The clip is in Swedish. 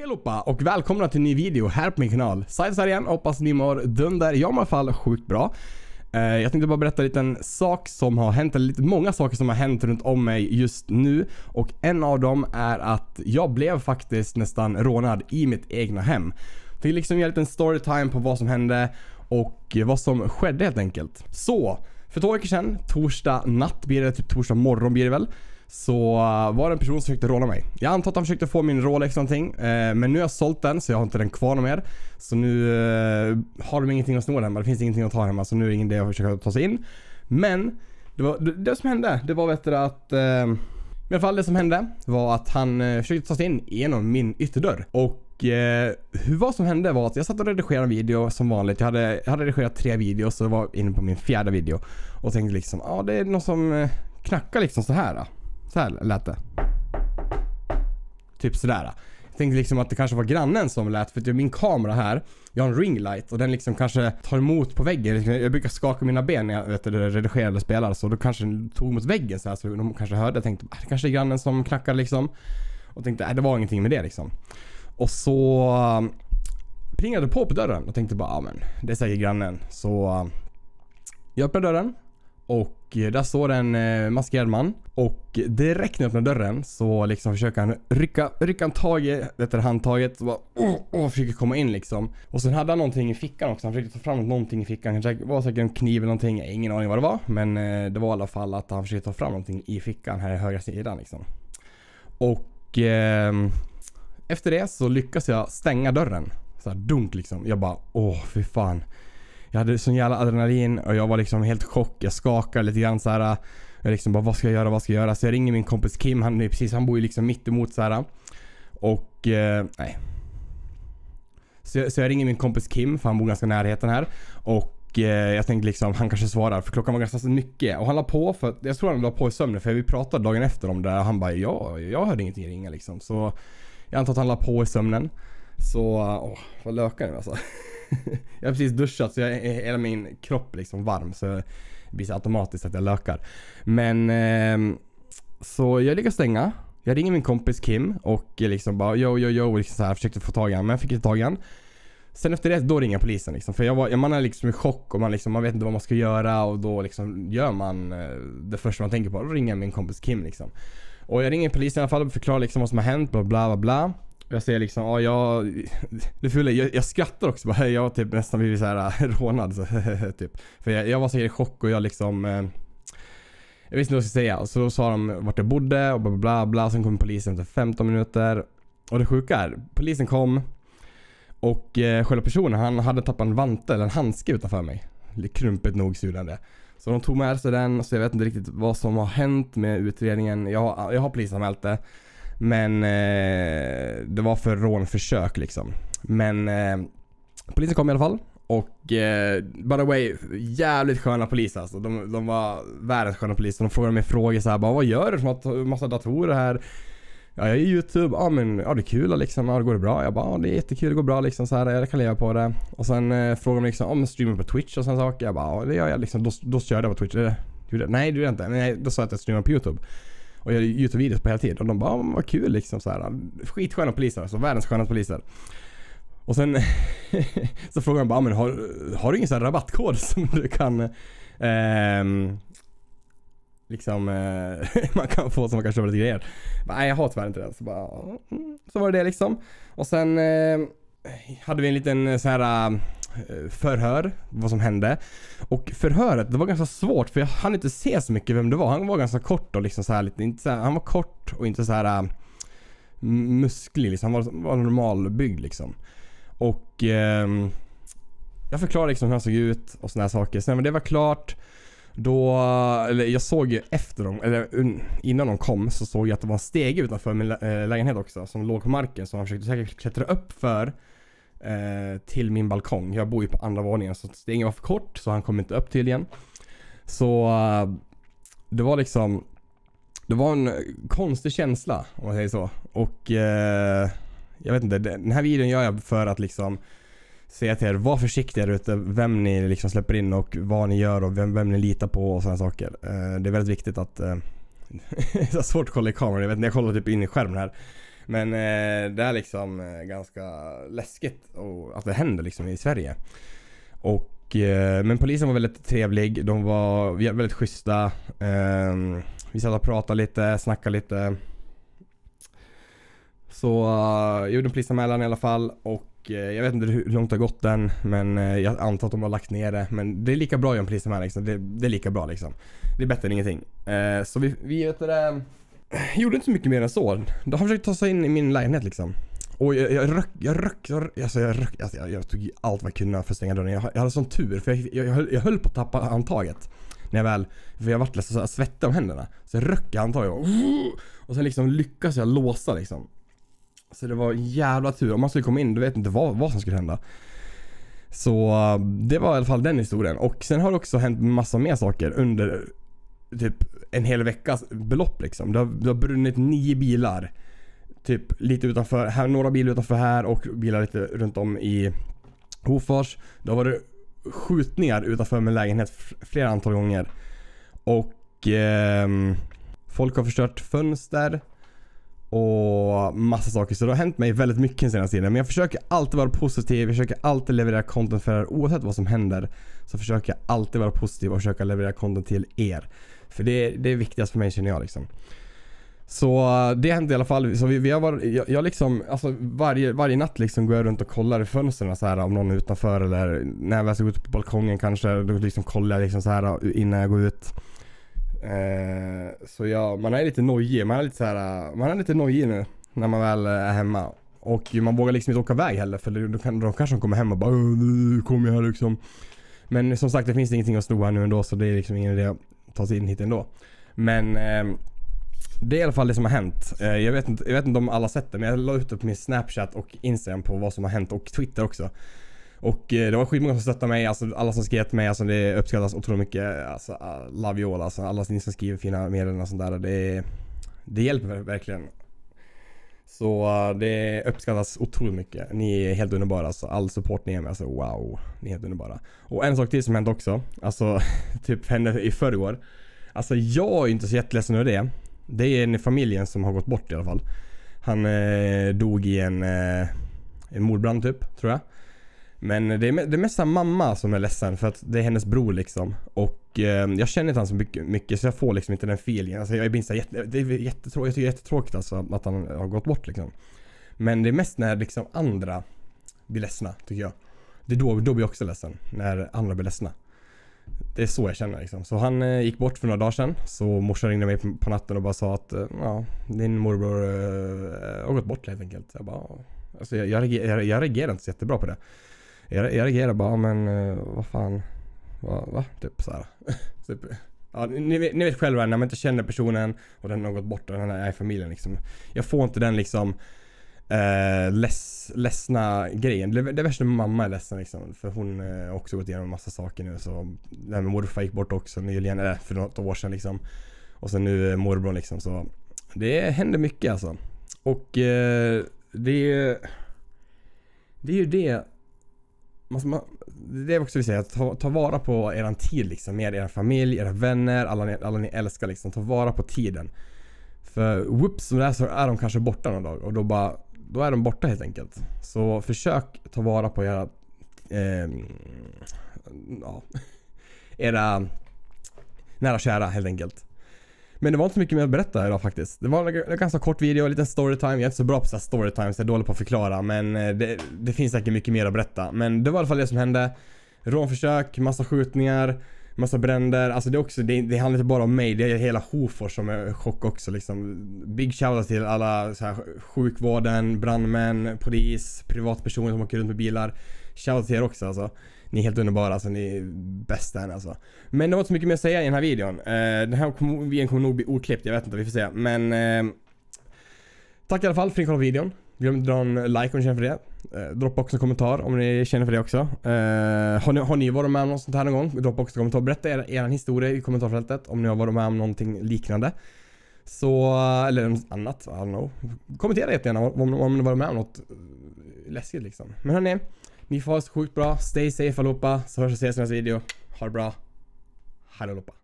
Hej allihopa och välkomna till en ny video här på min kanal. Sides här igen, hoppas ni mår dunder. Jag mår i alla fall sjukt bra. Eh, jag tänkte bara berätta en liten sak som har hänt, eller lite många saker som har hänt runt om mig just nu. Och en av dem är att jag blev faktiskt nästan rånad i mitt egna hem. Jag tänkte liksom göra en liten storytime på vad som hände och vad som skedde helt enkelt. Så, för två veckor sedan, torsdag natt blir det, typ torsdag morgon blir det väl. Så eh, var det en person som försökte råna mig. Jag antar att han försökte få min Rolex någonting. Eh, men nu har jag sålt den så jag har inte den kvar mer. Så nu eh, har de ingenting att sno hemma. Det finns ingenting att ta hemma så nu är det ingen idé att försöka ta sig in. Men det, var, det, som hände det var vet att i alla fall det som hände var att han försökte ta sig in genom min ytterdörr. Och eh, hur vad som hände var att jag satt och redigerade en video som vanligt. Jag hade, jag hade redigerat tre videos och var inne på min fjärde video. Och tänkte liksom, ja ah, det är någon som knackar liksom så här. Så här lät det. Typ sådär. Jag tänkte liksom att det kanske var grannen som lät för att min kamera här, jag har en ring light och den liksom kanske tar emot på väggen. Jag brukar skaka mina ben när jag vet, redigerar eller spelar så då kanske den tog mot väggen så här så de kanske hörde. Jag tänkte ah, det kanske är grannen som knackar liksom. Och tänkte nej det var ingenting med det liksom. Och så um, plingade på på dörren och tänkte bara ja men det är säkert grannen. Så um, jag öppnade dörren och och eh, där står en eh, maskerad man. Och direkt när jag öppnar dörren så liksom försöker han rycka, rycka en tag i detta handtaget. och bara, oh, oh, försöker komma in liksom. Och sen hade han någonting i fickan också. Han försökte ta fram någonting i fickan. Det var säkert en kniv eller någonting. Jag har ingen aning vad det var. Men eh, det var i alla fall att han försökte ta fram någonting i fickan här i högra sidan liksom. Och eh, efter det så lyckas jag stänga dörren. Så här dunk liksom. Jag bara åh fy fan. Jag hade sån jävla adrenalin och jag var liksom helt chock. Jag skakade lite grann såhär. Eh, jag liksom bara, vad ska jag göra, vad ska jag göra? Så jag ringer min kompis Kim, han, är precis, han bor ju liksom mitt emot så Och, eh, nej. Så jag, så jag ringer min kompis Kim, för han bor ganska i närheten här. Och eh, jag tänkte liksom, han kanske svarar för klockan var ganska mycket. Och han la på för jag tror han la på i sömnen för vi pratade dagen efter om det där. och han bara ja, jag hörde ingenting ringa liksom. Så jag antar att han la på i sömnen. Så, åh, vad lökar nu alltså. jag har precis duschat så jag, hela min kropp liksom varm så det blir så automatiskt att jag lökar. Men eh, så jag lyckas stänga. Jag ringer min kompis Kim och liksom bara yo yo yo liksom så här, försökte få tag i honom men jag fick inte tag i honom. Sen efter det, då ringer jag polisen liksom. För jag var, man är liksom i chock och man, liksom, man vet inte vad man ska göra och då liksom gör man eh, det första man tänker på. Då ringer jag min kompis Kim liksom. Och jag ringer polisen i alla fall och förklarar liksom vad som har hänt, bla bla bla. bla. Jag säger liksom, ja jag... Det fula jag, jag skrattar också bara. Jag har typ nästan blivit såhär äh, rånad. Så, typ. För jag, jag var säkert i chock och jag liksom... Eh, jag visste inte vad jag skulle säga. Så då sa de vart jag bodde och bla bla bla. Sen kom polisen efter 15 minuter. Och det sjuka är, polisen kom. Och eh, själva personen, han hade tappat en vantel, en handske utanför mig. Krumpet nog sudande. Så de tog med sig den, så jag vet inte riktigt vad som har hänt med utredningen. Jag, jag har polisanmält det. Men eh, det var för rånförsök liksom. Men eh, polisen kom i alla fall. Och eh, by the way, jävligt sköna poliser alltså. De, de var världens sköna poliser. De frågade mig frågor såhär bara, vad gör du som har massa datorer här? Ja, jag är YouTube. Ja men ja, det är kul liksom. Ja, det går det bra? Jag bara, ja, det är jättekul. Det går bra liksom så här. Jag kan leva på det. Och sen eh, frågade de liksom, om streamar på Twitch och sådana saker. Jag bara, ja det gör jag liksom. Då, då körde jag på Twitch. Gjorde jag? Nej det gjorde jag inte. Nej, då sa jag att jag streamar på YouTube. Och gör Youtube-videos på hela tiden. Och de bara, vad kul liksom. Så här. Skitsköna poliser alltså. Världens skönaste poliser. Och sen så frågade han bara, men har, har du ingen sån här rabattkod som du kan... Ehm, liksom, eh, liksom man kan få som man kan köpa lite grejer. Nej jag har tyvärr inte det. Så, bara, mm. så var det det liksom. Och sen eh, hade vi en liten så här Eh, förhör, vad som hände. Och förhöret, det var ganska svårt för jag hann inte se så mycket vem det var. Han var ganska kort och liksom så här, lite, inte så här, han var kort och inte så här eh, musklig liksom. Han var, var normalbyggd liksom. Och eh, jag förklarade liksom hur han såg ut och såna här saker. Sen när det var klart då, eller jag såg ju efter dem, eller innan de kom så såg jag att det var en stege utanför min eh, lägenhet också som låg på marken som han försökte säkert klättra upp för. Eh, till min balkong. Jag bor ju på andra våningen så stegen var för kort så han kom inte upp tydligen. Så eh, det var liksom det var en konstig känsla om man säger så. Och eh, jag vet inte, den här videon gör jag för att liksom säga till er, var försiktiga där ute, vem ni liksom släpper in och vad ni gör och vem, vem ni litar på och sådana saker. Eh, det är väldigt viktigt att... Eh, det är svårt att kolla i kameran, jag vet när jag kollar typ in i skärmen här. Men eh, det är liksom eh, ganska läskigt och att det händer liksom i Sverige. Och, eh, men polisen var väldigt trevlig. De var väldigt schyssta. Ehm, vi satt och pratade lite, snackade lite. Så jag eh, gjorde en polisanmälan i alla fall och eh, jag vet inte hur långt det har gått än men eh, jag antar att de har lagt ner det. Men det är lika bra att göra en polisanmälan liksom. Det, det, är lika bra liksom. Det är bättre än ingenting. så vi, vi vet det, gjorde inte så mycket mer än så. De har försökt ta sig in i min lägenhet liksom. Och jag, jag röck, jag röck, jag röck, alltså jag röck, alltså jag, jag tog i allt vad jag kunde för att stänga dörren. Jag, jag hade sån tur för jag, jag, jag, höll, jag höll på att tappa handtaget. När jag väl, för jag vart nästan såhär svettig om händerna. Så jag röck i handtaget och, och sen liksom lyckas jag låsa liksom. Så det var en jävla tur. Om man skulle komma in, du vet inte vad, vad som skulle hända. Så eh, det var i alla fall den historien. Och sen har det också hänt massa mer saker under typ en hel veckas belopp liksom. Det har, det har brunnit nio bilar. Typ lite utanför, här, några bilar utanför här och bilar lite runt om i Hofors. Det har varit skjutningar utanför min lägenhet flera antal gånger. Och eh, folk har förstört fönster och massa saker. Så det har hänt mig väldigt mycket den senaste tiden. Men jag försöker alltid vara positiv. Jag försöker alltid leverera content för er. Oavsett vad som händer så försöker jag alltid vara positiv och försöka leverera content till er. För det, det är viktigast för mig känner jag liksom. Så eh, det hände i alla fall. Så vi, vi har varit, jag, jag, liksom, alltså varje, varje natt liksom går jag runt och kollar i fönstren så här om någon är utanför eller när jag väl ska gå ut på balkongen kanske. Då liksom kollar jag liksom så här eh, innan jag går ut. Eh, så jag, man är lite nojig. Man är lite så här, eh, man är lite nojig nu när man väl är hemma. Och man vågar liksom inte åka iväg heller för då, kan, då kanske de kommer hem och bara nu kommer jag här liksom. Men som sagt det finns ingenting att sno här nu ändå så det är liksom ingen idé ta sig in hit ändå. Men eh, det är i alla fall det som har hänt. Eh, jag, vet inte, jag vet inte om alla sett det men jag la ut det på min Snapchat och Instagram på vad som har hänt och Twitter också. Och eh, det var skitmånga som stöttade mig, alltså alla som skrev till mig, alltså det uppskattas otroligt mycket. Alltså, ah, love you all, alltså alla ni som skriver fina meddelanden och sånt där. Det, det hjälper verkligen. Så eh, det uppskattas otroligt mycket. Ni är helt underbara. Alltså, all support ni ger mig, alltså wow. Ni är helt underbara. Och en sak till som hände också. Alltså, typ hände i förrgår. Alltså jag är inte så jätteledsen över det. Det är en i familjen som har gått bort i alla fall. Han eh, dog i en, eh, en mordbrand typ, tror jag. Men det är, det är mest mamma som är ledsen för att det är hennes bror liksom. Och eh, jag känner inte han så mycket, mycket, så jag får liksom inte den feelingen. Alltså, jag blir så jätte, det är jättetrå, jag tycker det är jättetråkigt alltså att han har gått bort liksom. Men det är mest när liksom andra blir ledsna tycker jag. Det är då, då blir jag också ledsen. När andra blir ledsna. Det är så jag känner liksom. Så han eh, gick bort för några dagar sedan. Så morsan ringde mig på, på natten och bara sa att eh, ja, din morbror eh, har gått bort helt enkelt. Jag bara, alltså, jag, jag, jag, jag reagerar inte så jättebra på det jag, jag reagerade bara, men eh, vad fan, va, va? Typ såhär. typ. Ja, ni, ni, vet själva när man inte känner personen och den har gått bort och den är i familjen liksom. Jag får inte den liksom eh, less, ledsna grejen. Det, det värsta med mamma är ledsen liksom. För hon har eh, också gått igenom en massa saker nu. Så, det med morfar gick bort också nyligen, eller för något år sedan liksom. Och sen nu eh, morbror liksom. Så det händer mycket alltså. Och eh, det är ju... Det är ju det Alltså, man, det är också vi säger, ta, ta vara på eran tid liksom med er familj, era vänner, alla ni, alla ni älskar liksom. Ta vara på tiden. För whoops, som det är så är de kanske borta någon dag och då bara, då är de borta helt enkelt. Så försök ta vara på era, eh, ja, era nära och kära helt enkelt. Men det var inte så mycket mer att berätta idag faktiskt. Det var en ganska kort video, en liten storytime. Jag är inte så bra på storytimes, jag är dålig på att förklara. Men eh, det, det finns säkert mycket mer att berätta. Men det var i alla fall det som hände. Rånförsök, massa skjutningar. Massa bränder. Alltså det, är också, det, det handlar inte bara om mig. Det är hela Hofors som är chock också. Liksom. Big shoutout till alla så här, sjukvården, brandmän, polis, privatpersoner som åker runt med bilar. Shoutout till er också alltså. Ni är helt underbara alltså. Ni är bästa än alltså. Men det var inte så mycket mer att säga i den här videon. Uh, den här videon kommer nog bli oklippt. Jag vet inte. Vi får se. Men... Uh, tack i alla fall för din koll på videon. Glöm inte dra en like om ni känner för det. Eh, droppa också en kommentar om ni känner för det också. Eh, har, ni, har ni varit med om något sånt här någon gång? Droppa också en kommentar. Berätta er, er historia i kommentarsfältet om ni har varit med om någonting liknande. Så, eller något annat. I don't know. Kommentera jättegärna om, om ni varit med om något eh, läskigt liksom. Men hörni, ni får ha det så sjukt bra. Stay safe allihopa. Så hörs och ses i nästa video. Ha det bra. Hej allihopa.